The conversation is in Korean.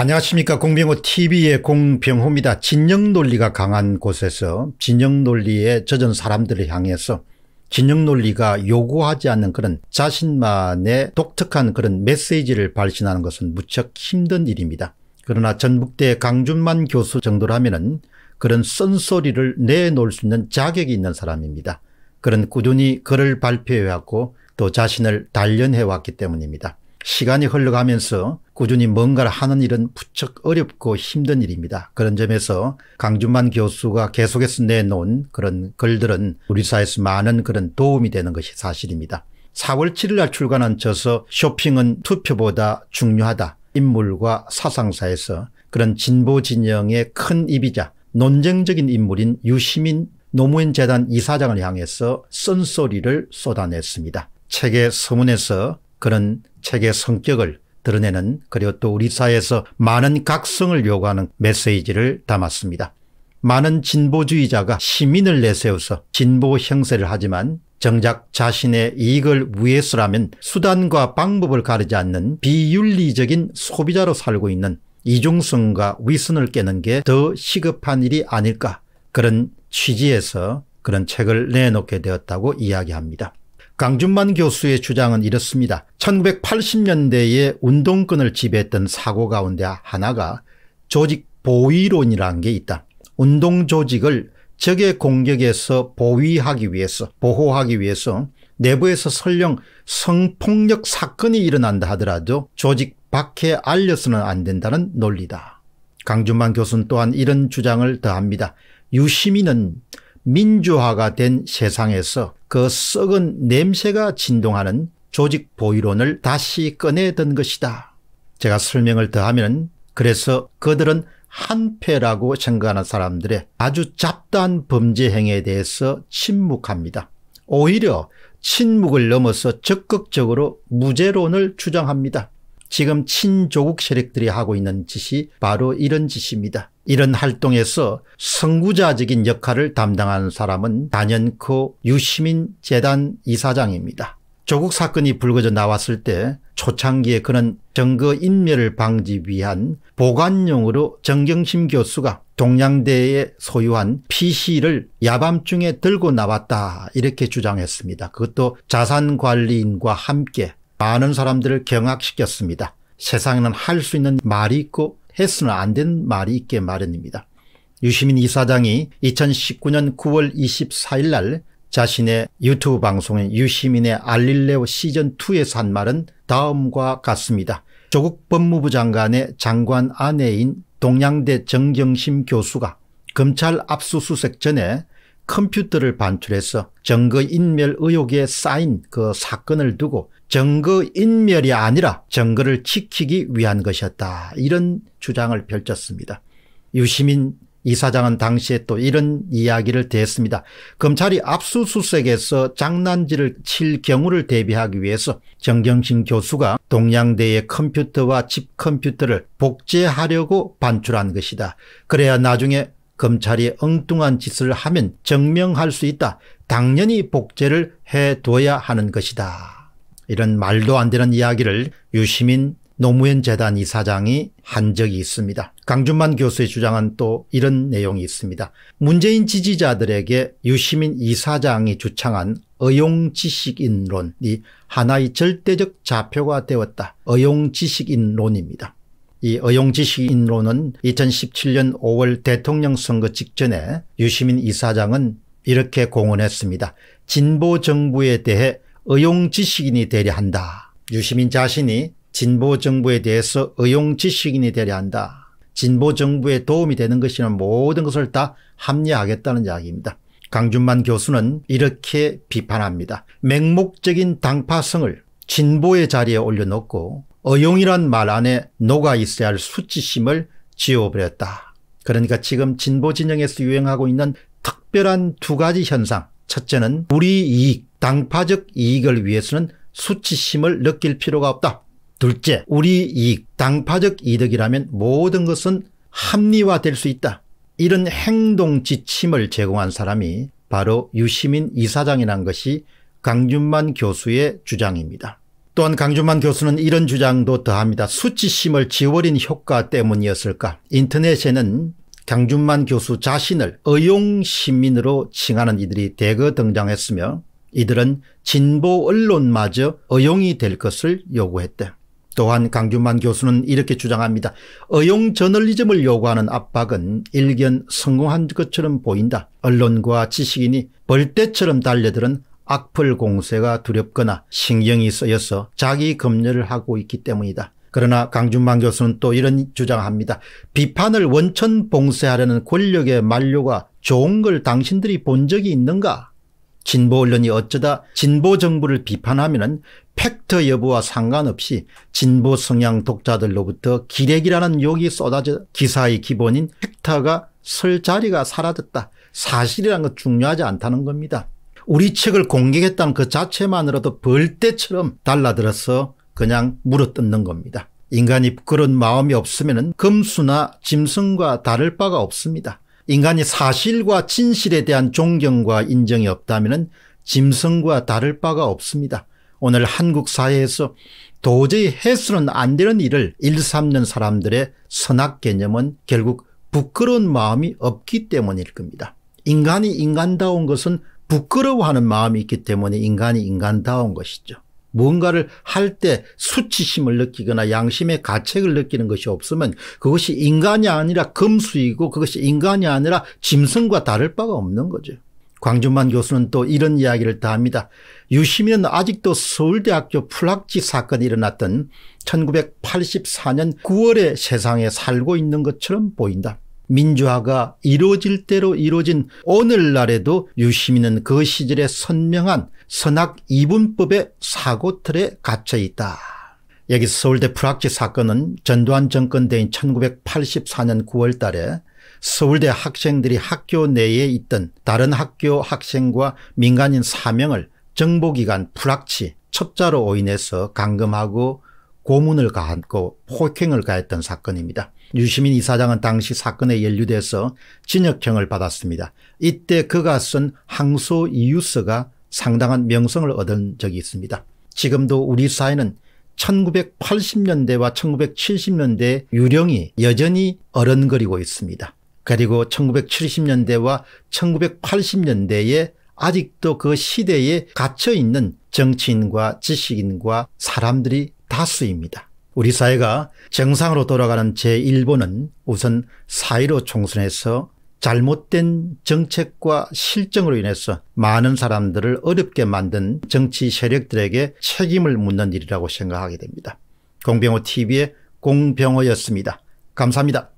안녕하십니까 공병호TV의 공병호입니다. 진영 논리가 강한 곳에서 진영 논리에 젖은 사람들을 향해서 진영 논리가 요구하지 않는 그런 자신만의 독특한 그런 메시지를 발신하는 것은 무척 힘든 일입니다. 그러나 전북대 강준만 교수 정도라면 은 그런 쓴소리를 내놓을 수 있는 자격이 있는 사람입니다. 그런 꾸준히 글을 발표해왔고 또 자신을 단련해왔기 때문입니다. 시간이 흘러가면서 꾸준히 뭔가를 하는 일은 부쩍 어렵고 힘든 일입니다. 그런 점에서 강준만 교수가 계속해서 내놓은 그런 글들은 우리 사회에서 많은 그런 도움이 되는 것이 사실입니다. 4월 7일 날 출간한 저서 쇼핑은 투표보다 중요하다. 인물과 사상사에서 그런 진보 진영의 큰 입이자 논쟁적인 인물인 유시민 노무현 재단 이사장을 향해서 쓴소리를 쏟아냈습니다. 책의 서문에서 그런 책의 성격을 드러내는 그리고 또 우리 사회에서 많은 각성을 요구하는 메시지를 담았습니다. 많은 진보주의자가 시민을 내세워서 진보 형세를 하지만 정작 자신의 이익을 위해서라면 수단과 방법을 가리지 않는 비윤리적인 소비자로 살고 있는 이중성과 위선을 깨는 게 더 시급한 일이 아닐까 그런 취지에서 그런 책을 내놓게 되었다고 이야기합니다. 강준만 교수의 주장은 이렇습니다. 1980년대에 운동권을 지배했던 사고 가운데 하나가 조직 보위론이라는 게 있다. 운동 조직을 적의 공격에서 보위하기 위해서 보호하기 위해서 내부에서 설령 성폭력 사건이 일어난다 하더라도 조직 밖에 알려서는 안 된다는 논리다. 강준만 교수는 또한 이런 주장을 더합니다. 유시민은 민주화가 된 세상에서 그 썩은 냄새가 진동하는 조직 보이론을 다시 꺼내던 것이다. 제가 설명을 더하면 그래서 그들은 한패라고 생각하는 사람들의 아주 잡다한 범죄 행위에 대해서 침묵합니다. 오히려 침묵을 넘어서 적극적으로 무죄론을 주장합니다. 지금 친조국 세력들이 하고 있는 짓이 바로 이런 짓입니다. 이런 활동에서 선구자적인 역할을 담당한 사람은 단연코 유시민 재단 이사장입니다. 조국 사건이 불거져 나왔을 때 초창기에 그는 증거 인멸을 방지 위한 보관용으로 정경심 교수가 동양대에 소유한 PC를 야밤중에 들고 나왔다 이렇게 주장했습니다. 그것도 자산관리인과 함께 많은 사람들을 경악시켰습니다. 세상에는 할 수 있는 말이 있고 해서는 안 되는 말이 있게 마련입니다. 유시민 이사장이 2019년 9월 24일 날 자신의 유튜브 방송인 유시민의 알릴레오 시즌2에서 한 말은 다음과 같습니다. 조국 법무부 장관의 장관 아내인 동양대 정경심 교수가 검찰 압수수색 전에 컴퓨터를 반출해서 정거인멸 의혹에 쌓인 그 사건을 두고 정거 인멸이 아니라 정거를 지키기 위한 것이었다. 이런 주장을 펼쳤습니다. 유시민 이사장은 당시에 또 이런 이야기를 대했습니다. 검찰이 압수수색에서 장난질을 칠 경우를 대비하기 위해서 정경심 교수가 동양대의 컴퓨터와 집 컴퓨터를 복제하려고 반출한 것이다. 그래야 나중에 검찰이 엉뚱한 짓을 하면 증명할 수 있다. 당연히 복제를 해둬야 하는 것이다. 이런 말도 안 되는 이야기를 유시민 노무현 재단 이사장이 한 적이 있습니다. 강준만 교수의 주장은 또 이런 내용이 있습니다. 문재인 지지자들에게 유시민 이사장이 주창한 어용지식인론이 하나의 절대적 좌표가 되었다. 어용지식인론입니다. 이 어용지식인론은 2017년 5월 대통령 선거 직전에 유시민 이사장은 이렇게 공언했습니다. 진보 정부에 대해 의용 지식인이 되려 한다. 유시민 자신이 진보 정부에 대해서 의용 지식인이 되려 한다. 진보 정부에 도움이 되는 것이나 모든 것을 다 합리화하겠다는 이야기입니다. 강준만 교수는 이렇게 비판합니다. 맹목적인 당파성을 진보의 자리에 올려놓고 의용이란말 안에 녹아 있어야 할 수치심을 지워버렸다. 그러니까 지금 진보 진영에서 유행하고 있는 특별한 두 가지 현상 첫째는 우리 이익, 당파적 이익을 위해서는 수치심을 느낄 필요가 없다. 둘째, 우리 이익, 당파적 이득이라면 모든 것은 합리화될 수 있다. 이런 행동 지침을 제공한 사람이 바로 유시민 이사장이란 것이 강준만 교수의 주장입니다. 또한 강준만 교수는 이런 주장도 더합니다. 수치심을 지워린 효과 때문이었을까? 인터넷에는 강준만 교수 자신을 의용시민으로 칭하는 이들이 대거 등장했으며 이들은 진보 언론마저 의용이 될 것을 요구했대. 또한 강준만 교수는 이렇게 주장합니다. 의용 저널리즘을 요구하는 압박은 일견 성공한 것처럼 보인다. 언론과 지식인이 벌떼처럼 달려들은 악플 공세가 두렵거나 신경이 쓰여서 자기 검열을 하고 있기 때문이다. 그러나 강준만 교수는 또 이런 주장합니다. 비판을 원천 봉쇄하려는 권력의 만료가 좋은 걸 당신들이 본 적이 있는가? 진보 언론이 어쩌다 진보 정부를 비판하면 팩트 여부와 상관없이 진보 성향 독자들로부터 기레기라는 욕이 쏟아져 기사의 기본인 팩트가 설 자리가 사라졌다. 사실이란 건 중요하지 않다는 겁니다. 우리 책을 공개했다는 그 자체만으로도 벌떼처럼 달라들어서 그냥 물어뜯는 겁니다. 인간이 그런 마음이 없으면 금수나 짐승과 다를 바가 없습니다. 인간이 사실과 진실에 대한 존경과 인정이 없다면 짐승과 다를 바가 없습니다. 오늘 한국 사회에서 도저히 해서는 안 되는 일을 일삼는 사람들의 선악 개념은 결국 부끄러운 마음이 없기 때문일 겁니다. 인간이 인간다운 것은 부끄러워하는 마음이 있기 때문에 인간이 인간다운 것이죠. 무언가를 할 때 수치심을 느끼거나 양심의 가책을 느끼는 것이 없으면 그것이 인간이 아니라 금수이고 그것이 인간이 아니라 짐승과 다를 바가 없는 거죠. 광준만 교수는 또 이런 이야기를 다 합니다. 유시민은 아직도 서울대학교 풀학지 사건이 일어났던 1984년 9월의 세상에 살고 있는 것처럼 보인다. 민주화가 이루어질 대로 이루어진 오늘날에도 유시민은 그 시절의 선명한 선악 이분법의 사고틀에 갇혀 있다. 여기서 서울대 불학지 사건은 전두환 정권 대인 1984년 9월 달에 서울대 학생들이 학교 내에 있던 다른 학교 학생과 민간인 사명을 정보기관 불학치 첩자로 오인해서 감금하고 고문을 가했고 폭행을 가했던 사건입니다. 유시민 이사장은 당시 사건에 연루돼서 징역형을 받았습니다. 이때 그가 쓴 항소 이유서가 상당한 명성을 얻은 적이 있습니다. 지금도 우리 사회는 1980년대와 1970년대 유령이 여전히 어른거리고 있습니다. 그리고 1970년대와 1980년대에 아직도 그 시대에 갇혀있는 정치인과 지식인과 사람들이 다수입니다. 우리 사회가 정상으로 돌아가는 제1보는 우선 사이로 총선에서 잘못된 정책과 실정으로 인해서 많은 사람들을 어렵게 만든 정치 세력들에게 책임을 묻는 일이라고 생각하게 됩니다. 공병호 TV의 공병호였습니다. 감사합니다.